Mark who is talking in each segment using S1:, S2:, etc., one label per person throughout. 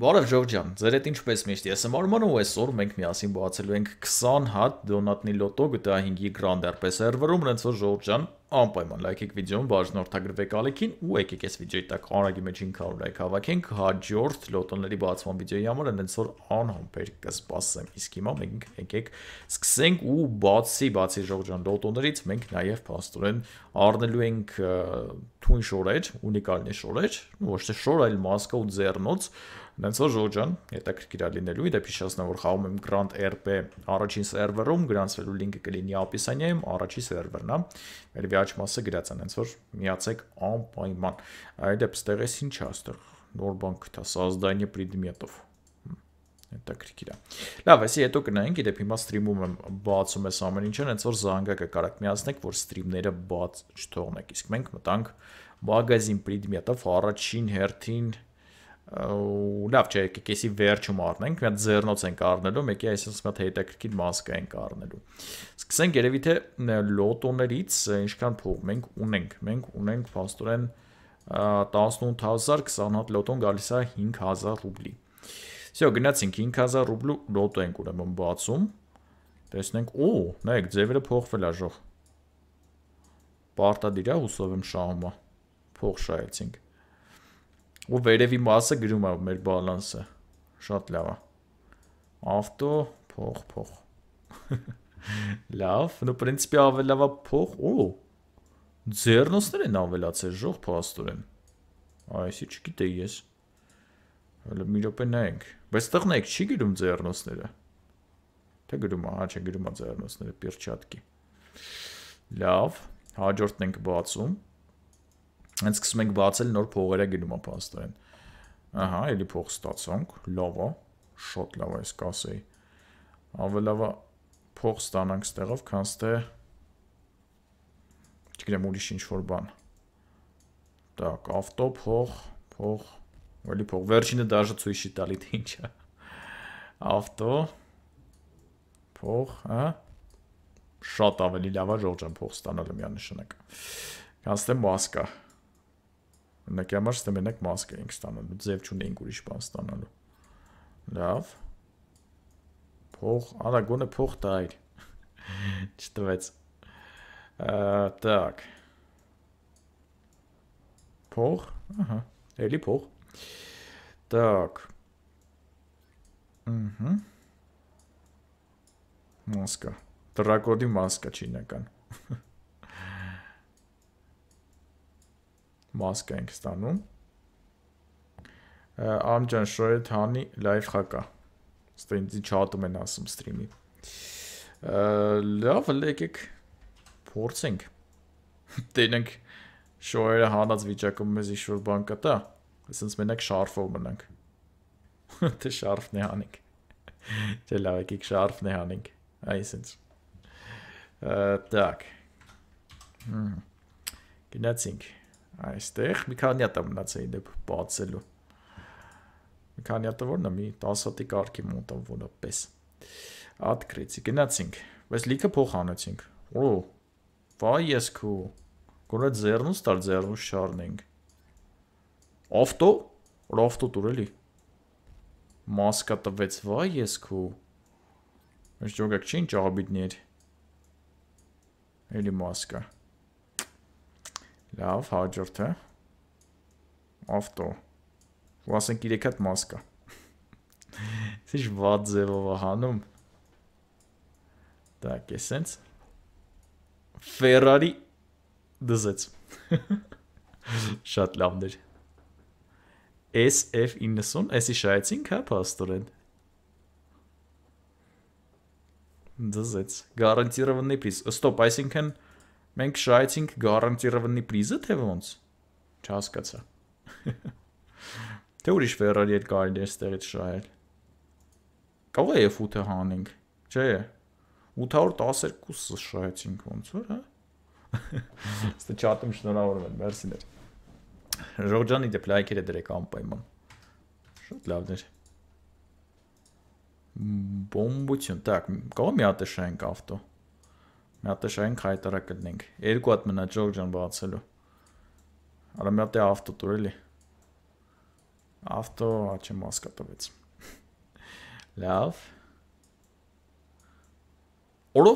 S1: Բարև Ժորժ ջան, ձեր հետ ինչպես միշտ ես եմ Արմանը ու այսօր մենք միասին բացելու ենք 20 հատ Donatni Lotto GTA 5-ի Grand RPS server-ում, ոնց որ Ժորժ ջան անպայման լայքեք վիդեոն, բաժնորդագրվեք ալիքին ու եկեք այս վիդեոյի տակ անագի մեջ 500 լայք հավաքենք հաջորդ լոտոների բացման վիդեոյի համար այնց որ անհամբեր կսպասեմ։ Իսկ հիմա մենք եկեք սկսենք ու բացի բացի ժողջան լոտոներից մենք նաև փաստորեն առնելու ենք թույն շորեր, ունիկալնի շորեր, ոչ թե շոր, այլ մասկա ու ձեռնոց, Դենց որ ժոջան, եթե կրկիրա լինելու, ի դեպի շասնա որ խաղում եմ Grand RP առաջին սերվերում, գրանցվելու լինքը կլինի описанием, առաջի սերվերն է։ Մեր վիաջ մասը գրած է, դենց որ միացեք անպայման։ Այդ դեպ ստեղ էս ինչ է այստեղ։ Նոր բան գտա, создание предметов դա քրիկիրա։ Լավ, այսի հետո կնայենք, եթե հիմա սթրիմում եմ բացում ես ամեն ինչը, հենց որ զանգակը կարակ միացնեք, որ սթրիմները բաց չթողնեք։ Իսկ մենք մտանք մագազին պրիդմետով առաջին հերթին լավ չէ, կեսի վերջում առնենք, մի հատ ձեռնոց ենք առնելու, մեկի այսպես մի հատ հետաքրքիր մասկա ենք առնելու։ Սկսենք երևի թե լոտոներից, ինչքան փող մենք ունենք։ Մենք ունենք փաստորեն 18000, 20 հատ լոտոն գալիս է 5000 ռուբլի։ Всё, գնացինք 5000 ռուբլու լոտո ենք ուրեմն բացում։ Տեսնենք, օ, նայեք, ձևերը փոխվել է ժող։ Պարտադիր է, հուսով եմ շահումը։ Փող շահեցինք 5000 ու վերևի մասը գրում է մեր բալանսը։ Շատ լավ է։ Ավտո փող փող։ Լավ, նո պրինցիպի ավել լավ է փող։ Օ։ Ձեռնոցներ են ավելացել ժող փաստորեն։ Այսի չգիտեի ես։ Հələ մի րոպե նայենք։ Բայց տղնեք չի գրում ձեռնոցները։ Թե գրում է, հա չէ գրում է ձեռնոցները պիրչատկի։ Լավ, հաջորդն ենք բացում։ Հենց սկսում ենք բացել նոր փողերը գնում է փաստորեն։ Ահա, էլի փող ստացանք, լավ է, շատ լավ է, ես կասեի։ Ավելովա փող ստանանք ստեղով, քան թե չգիտեմ ուրիշ ինչ որ բան։ Так, ավտո փող, փող, էլի փող, վերջինը դաժե ցույց չի տալի թե ինչ է։ Ավտո փող, հա։ Շատ ավելի լավ է ժողջան փող ստանալը միանշանակ։ Կանստեմ մասկա։ Մենակ համար ստե մենակ մասկ էինք ստանալու, ձև չունեինք ուրիշ բան ստանալու։ Լավ։ Փող, արա գոնե փող տայր։ Չտվեց։ Так։ Փող, ահա, էլի փող։ Так։ Ահա։ Մասկա։ Տրակոդի մասկա չինական։ mask ենք ստանում։ Արմջան շոյը թանի լայվ խակա։ Ստե ինձի չաթում են ասում սթրիմի։ Լավ, եկեք փորձենք։ Տենենք շոյերը հանած վիճակում մեզ ինչ-որ բան կտա։ Այսինքն մենակ շարֆով մնանք։ Թե դե շարֆն է հանենք։ Չէ, դե լավ, եկեք շարֆն է հանենք։ Այսինքն։ Так։ Գնացինք։ Այստեղ մի քանի հատ է մնացել դեպ բացելու։ Մի քանի հատը որն է, մի 10 հատի կարգի մոտ է որպես։ Ատկրեցի, գնացինք, բայց լիքը փոխանեցինք։ Օ, վայ ես քու։ Գոնե ձեռնուց տալ ձեռնուց շարնենք։ Ավտո, որ ավտո դուրելի։ Մասկա տվեց, վայ ես քու։ Ինչ ճոգակ չին ճաբիդներ։ Էլի մասկա։ Լավ, հաջորդը ավտո։ Ու ասենք 3 հատ մաս կա։ Ինչ վատ ձևով է հանում։ Так, էսենց Ferrari դզեց։ Շատ լավներ։ SF90, էսի շայեցինք, հա, пастоրեն։ Դզեց։ Гарантированный приз։ Стоп, այսինքն Մենք շահեցինք գարանտիրованный պրիզը, թե ոնց։ Չհասկացա։ Թե ուրիշ Ferrari էր կարելի էստեղից շահել։ Կարող է F8-ը հանենք, չէ՞։ 812-ը շահեցինք ոնց որ, հա։ Ստե չաթում շնորհավորում եմ, մերսիներ։ Ժորջանի դեպ լայքերը դրեք անպայման։ Շատ լավն էր։ Բոմբություն, так, կարող մի հատ շահենք ավտո միատեշային քայտարա գտնենք։ Երկու հատ մնա ջոկ ջան բացելու։ Արա մի հատ է ավտո տուր էլի։ Ավտո աչի մասկա տվեց։ Լավ։ Օրո։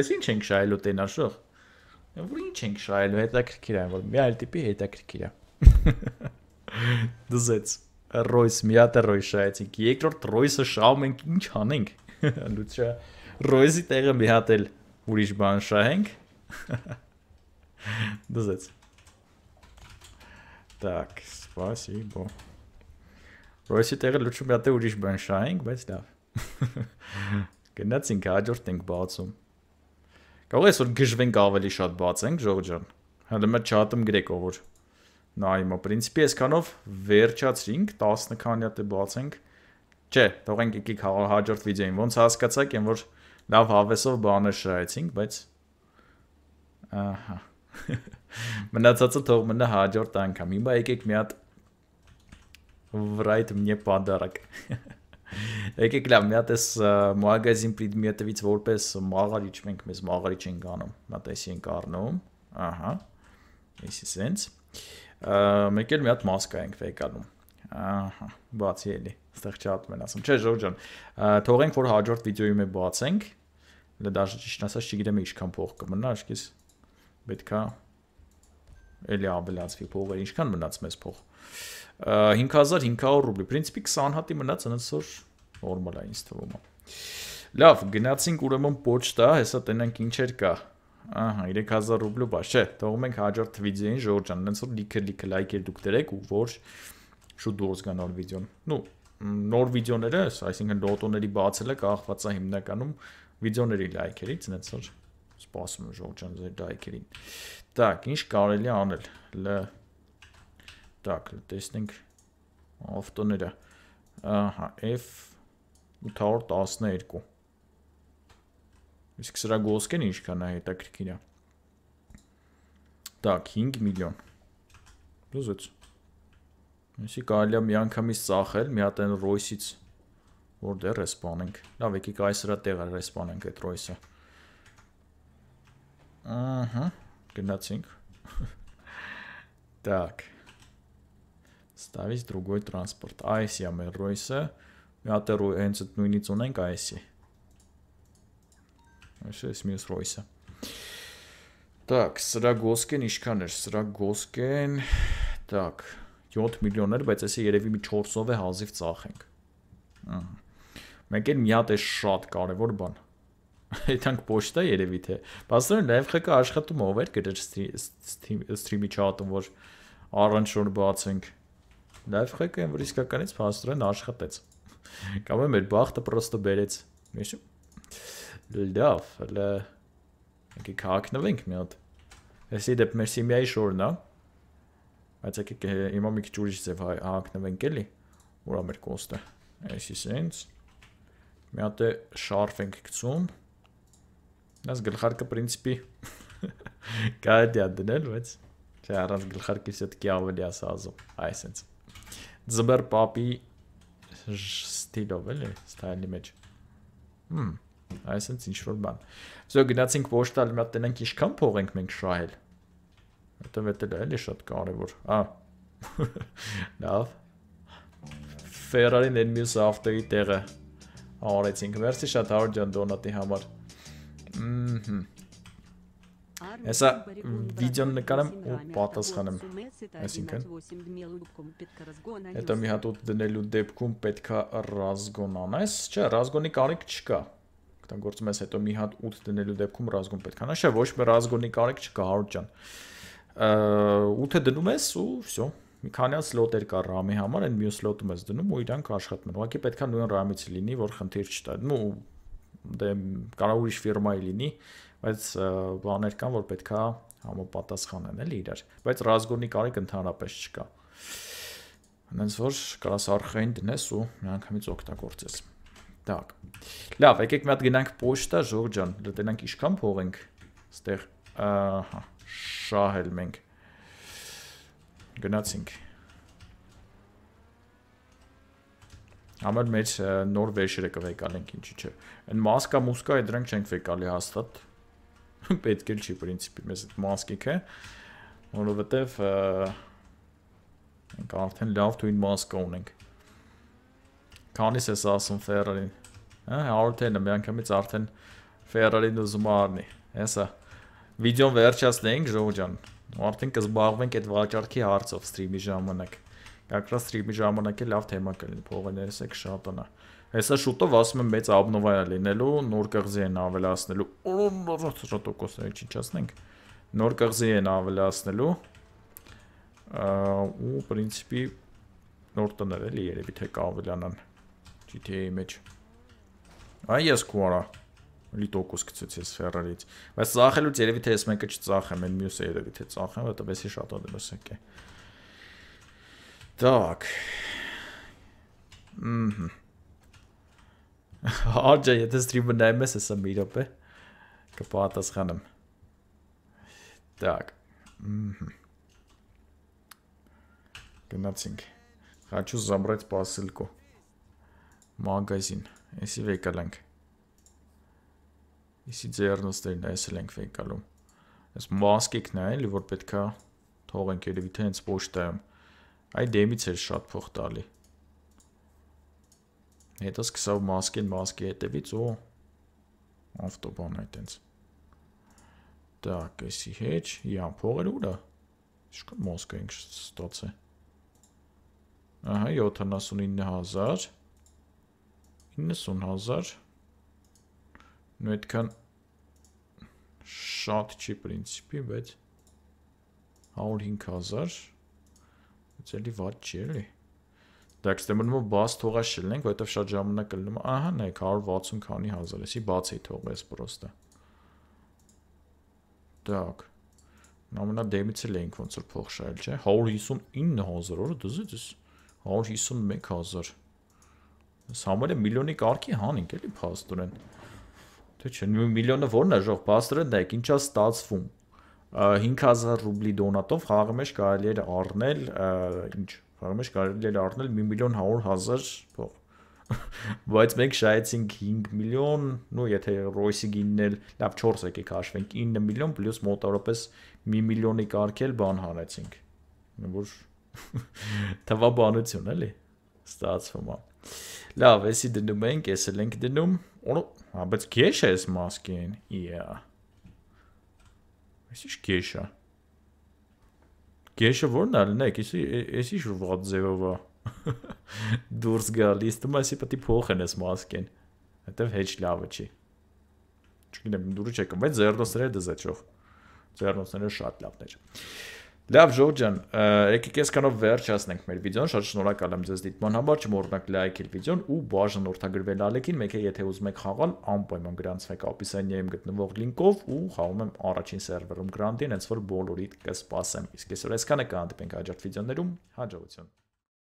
S1: Էս ինչ ենք շայելու տենաշող։ Որ ինչ ենք շայելու հետաքրքիր է, որ մի այլ տիպի հետաքրքիր է։ Դզեց։ Ռոյս միատը ռոյ շայեցինք։ Երկրորդ ռոյսը շաում ենք ինչ անենք։ Լուչա Ռոյզի տեղը մի հատ էլ ուրիշ բան շահենք։ Դզեց։ Так, спасибо։ Ռոյսի տեղը լուծում մի հատ ուրիշ բան շահենք, բայց լավ։ Գնացինք հաջորդ ենք բացում։ Կարող է այսօր գժվենք ավելի շատ բացենք, Ժորժ ջան։ Հələ մը չաթում գրեք ով որ։ Նա իմը principi այսքանով վերջացրինք, 10 քանի հատ է բացենք։ Չէ, թողենք եկի հաջորդ վիդեոին։ Ոնց հասկացաք, այն որ Լավ հավեսով բաներ շահեցինք, բայց ահա։ Մնացածը թող մնա հաջորդ անգամ։ Հիմա եկեք մի հատ write мне подарок։ Եկեք լավ, մի հատ էս մագազին պրիդմետից որպես մաղարիչ մենք մեզ մաղարիչ ենք անում։ Մա տեսի ենք առնում։ Ահա։ Էսի սենց։ Մեկ էլ մի հատ մասկա ենք վեկանում։ Ահա, բացի էլի։ Ստեղ չաթ մեն ասում։ Չէ, Ժորժան, թողենք որ հաջորդ վիդեոյում է բացենք։ Դա դաժ ճիշտ ասած չգիտեմ ինչքան փող կմնա, աշկես պետքա էլի ավելացվի փողը, ինչքան մնաց մեզ փող։ 5500 ռուբլի, principi 20 հատի մնաց, այնսոր նորմալ է ինձ թվում է։ Լավ, գնացինք ուրեմն почտա, հեսա տենանք ինչեր կա։ Ահա 3000 ռուբլու բա, չէ, թողում ենք հաջորդ վիդեոին ժորջան, այնց որ լիքը լիքը լայքեր դուք դրեք ու որ շուտ դուրս գա նոր վիդեոն։ Ну, նոր վիդեոները, այսինքն լոտոների բացելը կախված է հիմնականում վիդեոների լայքերից, այնպես որ սպասում եմ ժողջան ձեր լայքերին։ Так, ինչ կարելի անել։ Լ Так, տեսնենք ավտոները։ Ահա, F 812։ Իսկ սրա գոսկեն ինչքան է հետաքրքիր է։ Так, 5 միլիոն։ Լուզուց։ Այսի կարելի է միանգամից ծախել մի հատ այն ռոյսից 0.5 որ դեռ ռեսպանենք։ Լավ, եկեք այս հրա տեղը ռեսպանենք այդ ռոյսը։ Ահա, գնացինք։ Так. Ставить другой транспорт. Այս է մեր ռոյսը։ Մի հատ ռոյ հենց այդ նույնից ունենք այսի։ Այս է մյուս ռոյսը։ Так, սրա գոսկեն ինչքան էր։ Սրա գոսկեն Так, 7 միլիոն էր, բայց այսը երևի մի 4-ով է հազիվ ծախենք։ Ահա։ Մեկ էլ մի հատ է շատ կարևոր բան։ Այդանք почտա երևի թե։ Բասորեն live խկ աշխատում ով էր գրել սթրիմի չաթում, որ առանց շոր բացենք։ Live խկ-ը որ իսկականից բասորեն աշխատեց։ Կամ էլ մեր բախտը պրոստը բերեց։ Միշտ լավ, հələ եկի քաղաքնվենք մի հատ։ Էսի դեպ մեր սիմիայի շորն է։ Բայց եկեք հիմա մի քիչ ուրիշ ձև հակնվենք էլի, որա մեր կոստը։ Այսի սենց մի հատ է շարֆ ենք գցում, նաս գլխարկը պրինցիպի կարդի ադնել, բայց չէ առանց գլխարկի սետքի ավելի ասա ազում, այսենց, ձբեր պապի ստիլով էլի, ստայլի մեջ, այսենց ինչ-որ բան, վզո գնացինք ոչ տալ մյատ տենենք իշկան փող ենք մենք շահել, հետև էտել էլի շատ կարևոր, լավ, Վերարին են մյուս ավտերի տեղը արեցինք։ Մերսի շատ Հարուր ջան դոնատի համար։ Ահա։ Հեսա վիդեոն նկարեմ ու պատասխանեմ։ Այսինքն Հետո մի հատ ուտ դնելու դեպքում պետքա ռազգոն անես, չէ, ռազգոնի կարիք չկա։ Գտան գործում ես հետո մի հատ ուտ դնելու դեպքում ռազգոն պետքա անես, չէ, ոչ մի ռազգոնի կարիք չկա, Հարուր ջան։ Ա 8-ը դնում ես ու վсё մի քանի հատ սլոտեր կա RAM-ի համար, այն մյուս սլոտում ես դնում ու իրանք աշխատում են։ Ուղղակի պետքա նույն RAM-ից լինի, որ խնդիր չտա։ Ու դե, դե կարող ուրիշ ֆիրմայի լինի, բայց բաներ կան, որ պետքա համապատասխան են էլ իրար։ Բայց ռազգոնի կարիք ընդհանրապես չկա։ Հենց որ կարաս արխային դնես ու միանգամից օգտագործես։ Так։ Լավ, եկեք մի հատ գնանք почта, Ժորժան, դենանք ինչքան փող ենք ստեղ, ահա, շահել մենք 0.5 գնացինք։ Համար մեր նոր վերջերը կվեկալենք, ինչի չէ։ Այն մասկա մուսկա է, դրանք չենք վեկալի հաստատ։ Պետք էլ չի պրինցիպի մեզ այդ մասկիքը, որովհետև մենք արդեն լավ թույն մասկա ունենք։ Քանիս ես ասում Ferrari-ին։ Հա, 110-ը մի անգամից արդեն Ferrari-ն ուզում առնի։ Հեսա։ Վիդեոն վերջացնենք, Ժողովուրդ ջան ու արդեն կզբաղվենք այդ վաճառքի հարցով սթրիմի ժամանակ։ Կակրա սթրիմի ժամանակ է լավ թեմա կլինի, փողը ներսեք շատանա։ Հեսա շուտով ասում եմ մեծ աբնովայա լինելու, նոր կղզի են ավելացնելու։ Օրորոց շտոկոսները չիջացնենք։ Նոր կղզի են ավելացնելու։ ու principi նոր տներ էլի երևի թե կավելանան GTA-ի մեջ։ Այ ես կուարա լի տոկոս գցեց ես Ferrari-ից։ Բայց ծախելուց երևի թե ես մեկը չծախեմ, այն մյուսը երևի թե ծախեմ, որտեղ էսի շատ ադրեսակ է։ Так. Մհմ։ Աջա, եթե ստրիմը նայում ես, հեսա միրոպ է։ Կպատասխանեմ։ Так. Մհմ։ Գնացինք։ Хочу забрать посылку. Магазин. Если векаланг. Իսի ձեռնստերն այսել ենք վեկալում։ Այս մասկիկն է, էլի որ պետքա թողենք երևի թե հենց почтայում։ Այդ դեմից էր շատ փող տալի։ Հետո սկսավ մասկին մասկի հետևից ու ավտոբան է տենց։ Так, էսի հեչ, իան փողեր ուրա։ Շուտ մոսկա ենք ստացե։ Ահա 79000 90000 Նու այդքան շատ չի պրինցիպի, բայց 105000 Բայց էլի վատ չի էլի։ Դա կստեմնումը բաց թողա շլնենք, որովհետև շատ ժամանակ կլնում։ Ահա նայեք 160 քանի հազար, էսի բաց էի թողես պրոստը։ Так. Նամնա դեմից էլ էինք ոնց որ փող շայել, չէ։ 159000 օրը դզից էս 151000։ Սա համարը միլիոնի կարգի հանենք էլի փաստորեն։ Թե չէ, միլիոնը ո՞րն է ժող բաստրենդեք, ինչա ստացվում։ 5000 ռուբլի դոնատով խաղի մեջ կարելի էր առնել ինչ։ Խաղի մեջ կարելի էր առնել 1 միլիոն 100 հազար փող։ Բայց մենք շահեցինք 5 միլիոն, նո եթե ռոյսի գիննել, լավ 4 եկեք հաշվենք 9 միլիոն պլյուս մոտավորապես 1 միլիոնի կարգել բան հանեցինք։ Որ թվաբանություն էլի ստացվում է։ Լավ, էսի դնում ենք, էս էլ ենք դնում։ Հա, բայց գեշ է էս մասկին։ Իա։ Էս իշ գեշա։ Գեշը որն է լնեք, էս իշ վատ ձևով է։ Դուրս գալիս, դու մասի պետք է փոխեն էս մասկին։ Հետև հեչ լավը չի։ Չգիտեմ, դուրս չեկա, բայց զերնոսները դզաճով։ Ձեռնոցները շատ լավն էր։ Լավ Ժորժ ջան, եկեք ես կանով վերջացնենք մեր վիդեոն։ Շատ շնորհակալ եմ ձեզ դիտման համար, չմոռնաք լայքել վիդեոն ու բաժան օրթագրվել Ալեքին, մեկ է եթե ուզում եք խաղալ, անպայման գրանցվեք Apisania-ում գտնվող լինկով ու խաղում եմ առաջին սերվերում Grand-ին, հենց որ բոլորիդ կսպասեմ։ Իսկ այսօր այսքանը կհանդիպենք հաջորդ վիդեոներում։ Հաջողություն։